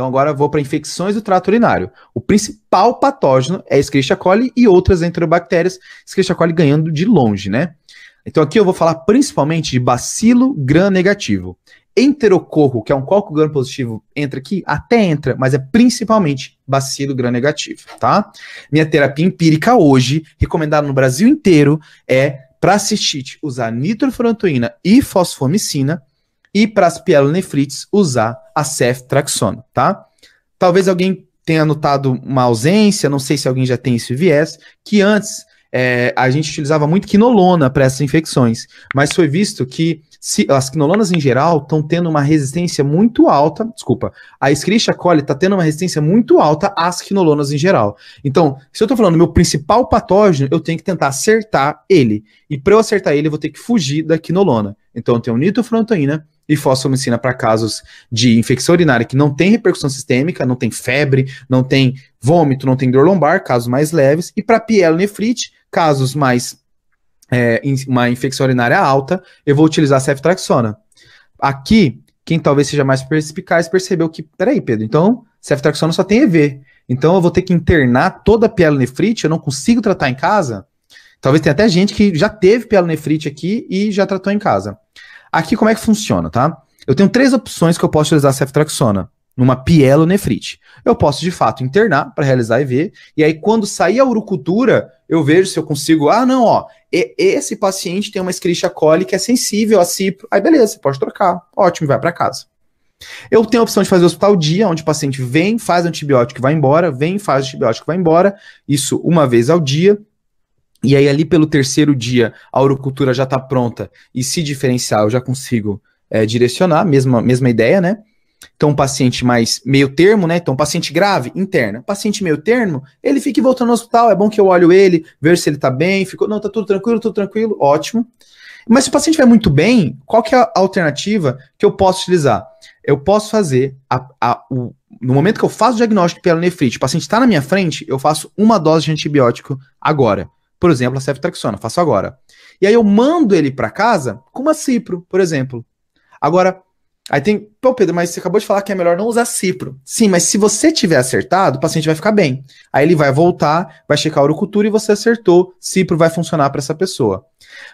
Então agora vou para infecções do trato urinário. O principal patógeno é Escherichia coli e outras enterobactérias, Escherichia coli ganhando de longe, né? Então aqui eu vou falar principalmente de bacilo gram-negativo. Enterocorro, que é um coco gram-positivo, entra aqui? Até entra, mas é principalmente bacilo gram-negativo, tá? Minha terapia empírica hoje, recomendada no Brasil inteiro, é para cistite usar nitrofurantoína e fosfomicina e para as pielonefrites usar a ceftraxona, tá? Talvez alguém tenha notado uma ausência, não sei se alguém já tem esse viés, que antes é, a gente utilizava muito quinolona para essas infecções, mas foi visto que se, as quinolonas em geral estão tendo uma resistência muito alta, desculpa, a Escherichia coli está tendo uma resistência muito alta às quinolonas em geral. Então, se eu estou falando meu principal patógeno, eu tenho que tentar acertar ele. E para eu acertar ele, eu vou ter que fugir da quinolona. Então, eu tenho Nitrofurantoína e fosfomicina para casos de infecção urinária que não tem repercussão sistêmica, não tem febre, não tem vômito, não tem dor lombar, casos mais leves, e para pielonefrite, casos mais é, uma infecção urinária alta, eu vou utilizar ceftraxona. Aqui, quem talvez seja mais perspicaz percebeu que, peraí, Pedro, então ceftraxona só tem EV. Então eu vou ter que internar toda a pielonefrite, eu não consigo tratar em casa. Talvez tenha até gente que já teve pielonefrite aqui e já tratou em casa. Aqui, como é que funciona, tá? Eu tenho três opções que eu posso utilizar a ceftraxona numa pielonefrite. Eu posso, de fato, internar para realizar IV, e aí quando sair a urucultura, eu vejo se eu consigo, ah, não, ó, esse paciente tem uma escricha cólica, é sensível a cipro, aí beleza, você pode trocar, ótimo, vai para casa. Eu tenho a opção de fazer hospital dia, onde o paciente vem, faz antibiótico e vai embora, vem, faz antibiótico e vai embora, isso uma vez ao dia. E aí, ali pelo terceiro dia, a urocultura já está pronta e se diferenciar, eu já consigo é, direcionar, mesma, mesma ideia, né? Então, um paciente mais meio termo, né? Então, um paciente grave, interna. Paciente meio termo, ele fica voltando no hospital. É bom que eu olho ele, ver se ele tá bem. Ficou, não, tá tudo tranquilo, tudo tranquilo, ótimo. Mas se o paciente vai muito bem, qual que é a alternativa que eu posso utilizar? Eu posso fazer, a, a, o, no momento que eu faço o diagnóstico de pielonefrite, o paciente está na minha frente, eu faço uma dose de antibiótico agora por exemplo, a ceftraxona, faço agora. E aí eu mando ele para casa com uma cipro, por exemplo. Agora, aí tem, pô Pedro, mas você acabou de falar que é melhor não usar cipro. Sim, mas se você tiver acertado, o paciente vai ficar bem. Aí ele vai voltar, vai checar a urocultura e você acertou, cipro vai funcionar para essa pessoa.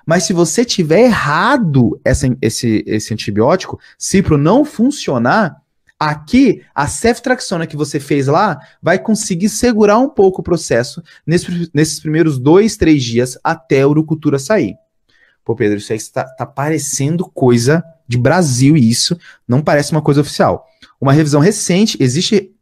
Mas se você tiver errado essa, esse, esse antibiótico, cipro não funcionar, Aqui, a ceftraxona que você fez lá vai conseguir segurar um pouco o processo nesse, nesses primeiros dois, três dias até a urucultura sair. Pô, Pedro, isso aí está tá parecendo coisa de Brasil e isso não parece uma coisa oficial. Uma revisão recente, existe.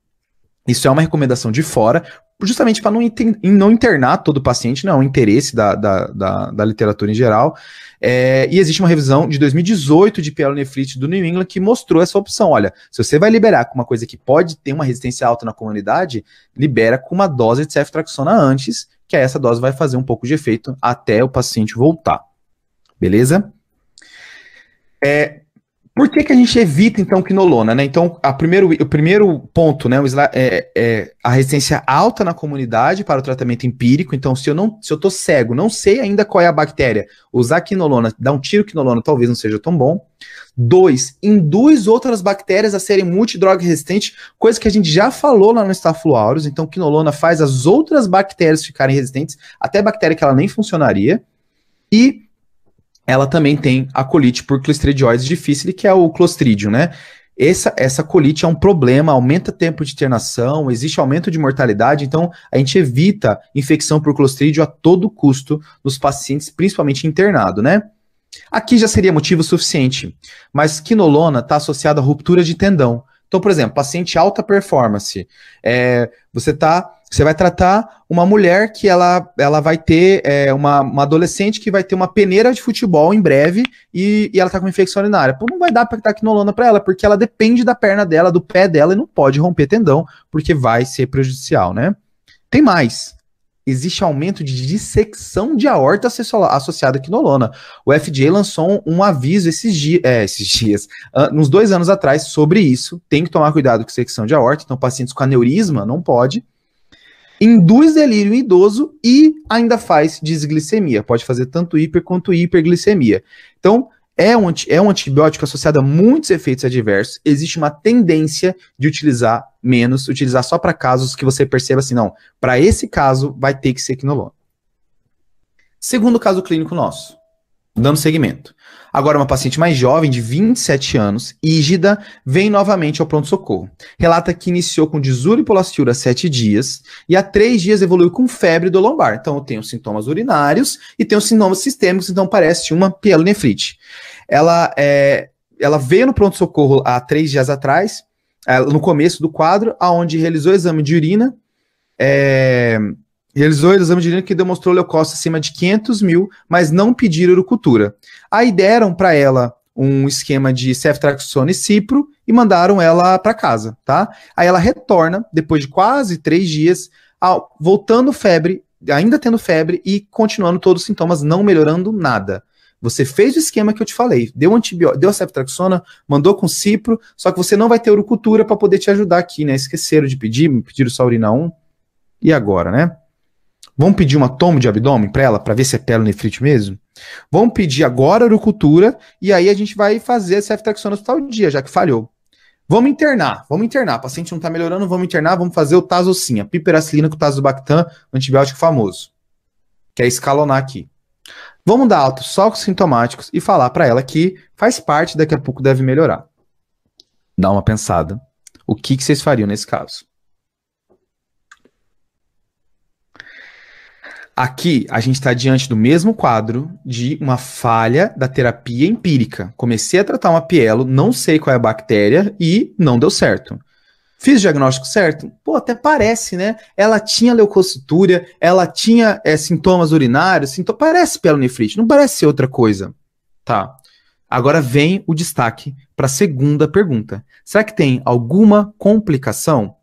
Isso é uma recomendação de fora, justamente para não, não, internar todo o paciente, não, né, é um interesse da, da, da, da literatura em geral. É, e existe uma revisão de 2018 de pielonefrite do New England que mostrou essa opção. Olha, se você vai liberar com uma coisa que pode ter uma resistência alta na comunidade, libera com uma dose de ceftraxona antes, que essa dose vai fazer um pouco de efeito até o paciente voltar. Beleza? É, por que, que a gente evita, então, quinolona, né? Então, a primeiro, o primeiro ponto, né, é, é a resistência alta na comunidade para o tratamento empírico. Então, se eu não, se eu tô cego, não sei ainda qual é a bactéria, usar quinolona, dar um tiro quinolona, talvez não seja tão bom. Dois, induz outras bactérias a serem multidroga resistentes, coisa que a gente já falou lá no Staphylo Então, quinolona faz as outras bactérias ficarem resistentes, até bactéria que ela nem funcionaria. E ela também tem a colite por clostridioides difícil, que é o clostridio, né? Essa, essa colite é um problema, aumenta tempo de internação, existe aumento de mortalidade, então a gente evita infecção por clostridio a todo custo nos pacientes, principalmente internado, né? Aqui já seria motivo suficiente, mas quinolona está associada a ruptura de tendão, então, por exemplo, paciente alta performance, é, você tá, você vai tratar uma mulher que ela, ela vai ter é, uma, uma adolescente que vai ter uma peneira de futebol em breve e, e ela tá com infecção urinária. Pô, não vai dar para quinolona para ela, porque ela depende da perna dela, do pé dela e não pode romper tendão, porque vai ser prejudicial, né? Tem mais existe aumento de dissecção de aorta associada à quinolona. O FDA lançou um aviso esses, dia, é, esses dias, uh, uns dois anos atrás, sobre isso. Tem que tomar cuidado com secção de aorta, então pacientes com aneurisma não pode. Induz delírio em idoso e ainda faz desglicemia. Pode fazer tanto hiper quanto hiperglicemia. Então, é um, é um antibiótico associado a muitos efeitos adversos. Existe uma tendência de utilizar menos, utilizar só para casos que você perceba assim, não, para esse caso vai ter que ser quinolona. Segundo caso clínico nosso, dando segmento. Agora, uma paciente mais jovem, de 27 anos, ígida, vem novamente ao pronto-socorro. Relata que iniciou com desuripolastura há 7 dias e há 3 dias evoluiu com febre do lombar. Então, eu tenho sintomas urinários e tenho sintomas sistêmicos, então parece uma pielonefrite. Ela, é, ela veio no pronto-socorro há 3 dias atrás, é, no começo do quadro, aonde realizou exame de urina, é, Realizou o exame de urina que demonstrou leucócito acima de 500 mil, mas não pediram urocultura. Aí deram para ela um esquema de ceftraxona e cipro e mandaram ela para casa, tá? Aí ela retorna depois de quase três dias, ao, voltando febre, ainda tendo febre e continuando todos os sintomas, não melhorando nada. Você fez o esquema que eu te falei, deu antibiótico, deu a ceftraxona, mandou com cipro, só que você não vai ter urocultura para poder te ajudar aqui, né? Esqueceram de pedir, pediram só urina 1. E agora, né? Vamos pedir uma toma de abdômen para ela, para ver se é pelonefrite mesmo? Vamos pedir agora urocultura e aí a gente vai fazer a ceftraxona no hospital dia, já que falhou. Vamos internar, vamos internar. O paciente não está melhorando, vamos internar, vamos fazer o tazocinha, piperacilina com tazobactam, antibiótico famoso. Que é escalonar aqui. Vamos dar altos só sintomáticos e falar para ela que faz parte, daqui a pouco deve melhorar. Dá uma pensada. O que, que vocês fariam nesse caso? Aqui a gente está diante do mesmo quadro de uma falha da terapia empírica. Comecei a tratar uma pielo, não sei qual é a bactéria e não deu certo. Fiz o diagnóstico certo? Pô, até parece, né? Ela tinha leucocitúria, ela tinha é, sintomas urinários, sintoma... parece pielonefrite, não parece ser outra coisa. Tá. Agora vem o destaque para a segunda pergunta. Será que tem alguma complicação?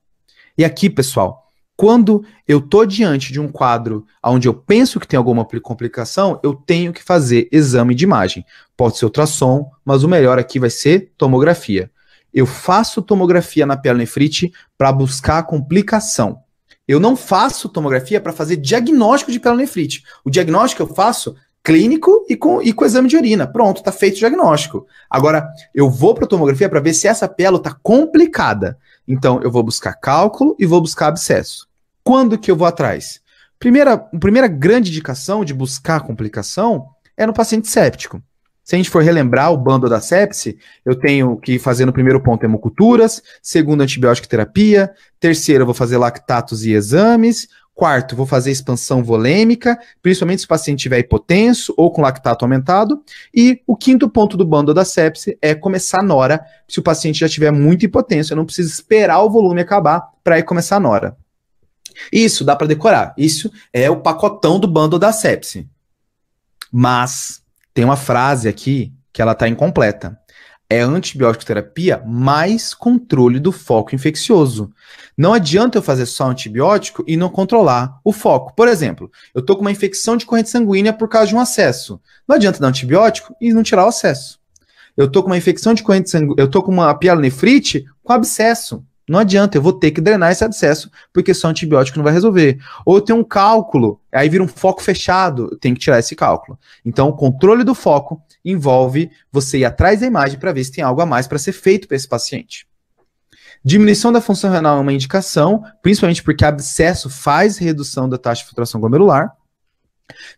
E aqui, pessoal, quando eu estou diante de um quadro onde eu penso que tem alguma complicação, eu tenho que fazer exame de imagem. Pode ser ultrassom, mas o melhor aqui vai ser tomografia. Eu faço tomografia na pielonefrite para buscar a complicação. Eu não faço tomografia para fazer diagnóstico de pielonefrite. O diagnóstico eu faço clínico e com, e com exame de urina. Pronto, está feito o diagnóstico. Agora, eu vou para tomografia para ver se essa pele está complicada. Então, eu vou buscar cálculo e vou buscar abscesso. Quando que eu vou atrás? Primeira, primeira grande indicação de buscar complicação é no paciente séptico. Se a gente for relembrar o bando da sepse, eu tenho que fazer no primeiro ponto hemoculturas, segundo antibiótico terapia, terceiro eu vou fazer lactatos e exames, quarto vou fazer expansão volêmica, principalmente se o paciente estiver hipotenso ou com lactato aumentado, e o quinto ponto do bando da sepse é começar a nora, se o paciente já estiver muito hipotenso, eu não preciso esperar o volume acabar para ir começar a nora. Isso dá para decorar. Isso é o pacotão do bando da sepsi. Mas tem uma frase aqui que ela está incompleta. É antibiótico terapia mais controle do foco infeccioso. Não adianta eu fazer só antibiótico e não controlar o foco. Por exemplo, eu tô com uma infecção de corrente sanguínea por causa de um acesso. Não adianta dar antibiótico e não tirar o acesso. Eu tô com uma infecção de corrente sanguínea, eu tô com uma pielonefrite com abscesso. Não adianta, eu vou ter que drenar esse abscesso, porque só antibiótico não vai resolver. Ou tem um cálculo, aí vira um foco fechado, tem que tirar esse cálculo. Então, o controle do foco envolve você ir atrás da imagem para ver se tem algo a mais para ser feito para esse paciente. Diminuição da função renal é uma indicação, principalmente porque abscesso faz redução da taxa de filtração glomerular.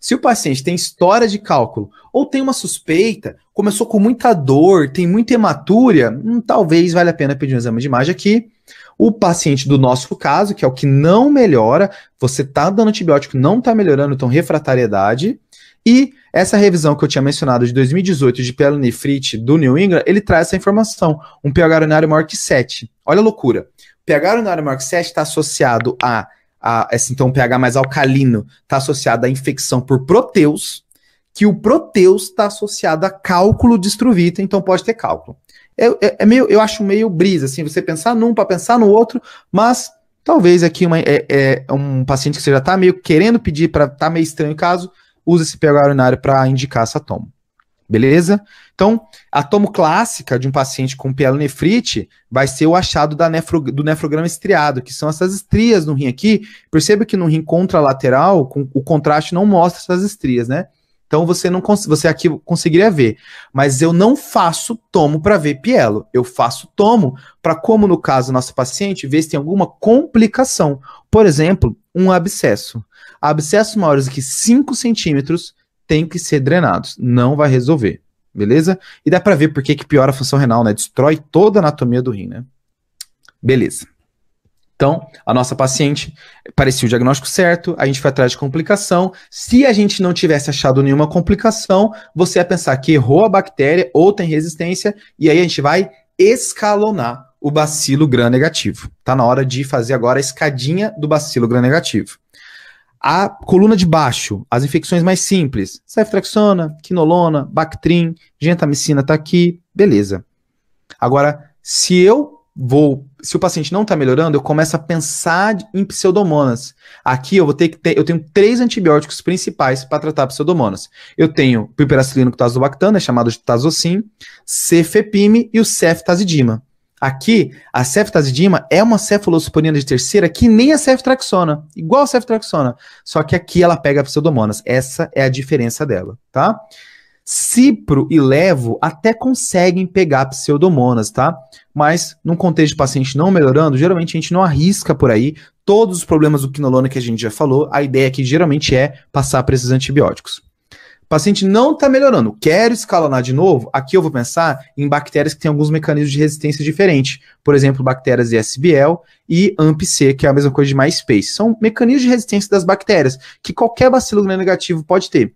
Se o paciente tem história de cálculo ou tem uma suspeita, começou com muita dor, tem muita hematúria, hum, talvez valha a pena pedir um exame de imagem aqui. O paciente do nosso caso, que é o que não melhora, você tá dando antibiótico, não tá melhorando, então refratariedade. E essa revisão que eu tinha mencionado de 2018 de pielonefrite do New England, ele traz essa informação, um pH urinário maior que 7. Olha a loucura. O pH urinário maior que 7 está associado a, a esse, então, um pH mais alcalino, está associado à infecção por proteus, que o proteus está associado a cálculo de estruvita, então pode ter cálculo. É, é, é, meio, eu acho meio brisa, assim, você pensar num para pensar no outro, mas talvez aqui uma, é, é, é um paciente que você já está meio querendo pedir para tá meio estranho o caso, usa esse pH urinário para indicar essa toma. Beleza? Então, a tomo clássica de um paciente com pielonefrite vai ser o achado nefro, do nefrograma estriado, que são essas estrias no rim aqui. Perceba que no rim contralateral, com, o contraste não mostra essas estrias, né? Então você não você aqui conseguiria ver, mas eu não faço tomo para ver pielo. Eu faço tomo para como no caso nosso paciente ver se tem alguma complicação. Por exemplo, um abscesso. Abscessos maiores que 5 centímetros têm que ser drenados. Não vai resolver, beleza? E dá para ver por que piora a função renal, né? Destrói toda a anatomia do rim, né? Beleza. Então, a nossa paciente parecia o diagnóstico certo, a gente foi atrás de complicação. Se a gente não tivesse achado nenhuma complicação, você ia pensar que errou a bactéria ou tem resistência, e aí a gente vai escalonar o bacilo gram negativo. Está na hora de fazer agora a escadinha do bacilo gram negativo. A coluna de baixo, as infecções mais simples, ceftraxona, quinolona, Bactrim, gentamicina está aqui, beleza. Agora, se eu vou se o paciente não está melhorando, eu começo a pensar em pseudomonas. Aqui eu vou ter que ter, eu tenho três antibióticos principais para tratar pseudomonas. Eu tenho piperacilina com tazobactam, é chamado de tazocin, cefepime e o ceftazidima. Aqui, a ceftazidima é uma cefalosporina de terceira que nem a ceftraxona, igual a ceftraxona, só que aqui ela pega pseudomonas. Essa é a diferença dela, tá? Cipro e levo até conseguem pegar pseudomonas, tá? Mas num contexto de paciente não melhorando, geralmente a gente não arrisca por aí todos os problemas do quinolona que a gente já falou. A ideia aqui geralmente é passar para esses antibióticos. paciente não está melhorando, quero escalonar de novo. Aqui eu vou pensar em bactérias que têm alguns mecanismos de resistência diferentes. Por exemplo, bactérias ESBL e AMP-C, que é a mesma coisa de MySpace. São mecanismos de resistência das bactérias que qualquer bacilo gram negativo pode ter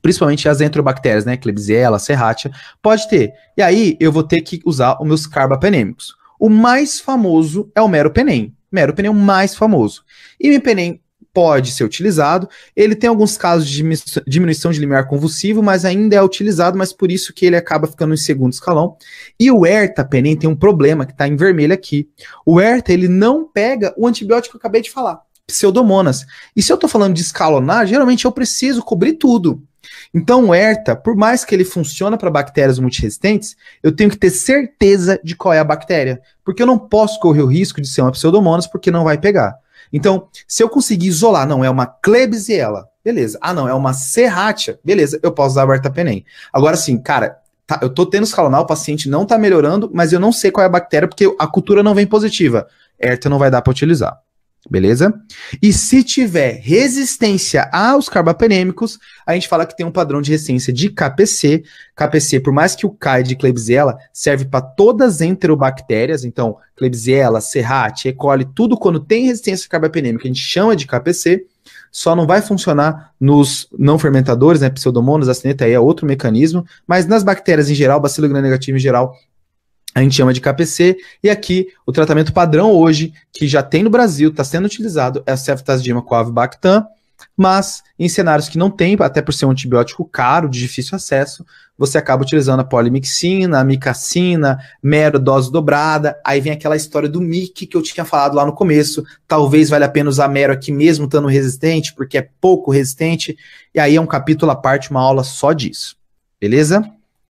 principalmente as enterobactérias, né, Klebsiella, Serratia, pode ter. E aí eu vou ter que usar os meus carbapenêmicos. O mais famoso é o meropenem. Meropenem é o mais famoso. E mepenem pode ser utilizado. Ele tem alguns casos de diminuição de limiar convulsivo, mas ainda é utilizado, mas por isso que ele acaba ficando em segundo escalão. E o ertapenem tem um problema que está em vermelho aqui. O erta ele não pega o antibiótico que eu acabei de falar, pseudomonas. E se eu estou falando de escalonar, geralmente eu preciso cobrir tudo. Então, o ERTA, por mais que ele funcione para bactérias multiresistentes, eu tenho que ter certeza de qual é a bactéria, porque eu não posso correr o risco de ser uma pseudomonas porque não vai pegar. Então, se eu conseguir isolar, não é uma Klebsiella, beleza. Ah, não, é uma Serratia, beleza, eu posso usar o ertapenem. Agora sim, cara, tá, eu tô tendo escalonal, o paciente não tá melhorando, mas eu não sei qual é a bactéria porque a cultura não vem positiva. Erta não vai dar para utilizar. Beleza? E se tiver resistência aos carbapenêmicos, a gente fala que tem um padrão de resistência de KPC. KPC, por mais que o CAI é de Klebsiella serve para todas as enterobactérias, então Klebsiella, Serrate, E. coli, tudo quando tem resistência carbapenêmica, a gente chama de KPC, só não vai funcionar nos não fermentadores, né, pseudomonas, a aí é outro mecanismo, mas nas bactérias em geral, bacilo gram negativo em geral, a gente chama de KPC, e aqui o tratamento padrão hoje, que já tem no Brasil, está sendo utilizado, é a ceftazidima com avibactam, mas em cenários que não tem, até por ser um antibiótico caro, de difícil acesso, você acaba utilizando a polimixina, a micacina, mero dose dobrada, aí vem aquela história do MIC que eu tinha falado lá no começo, talvez valha a pena usar mero aqui mesmo estando resistente, porque é pouco resistente, e aí é um capítulo à parte, uma aula só disso, beleza?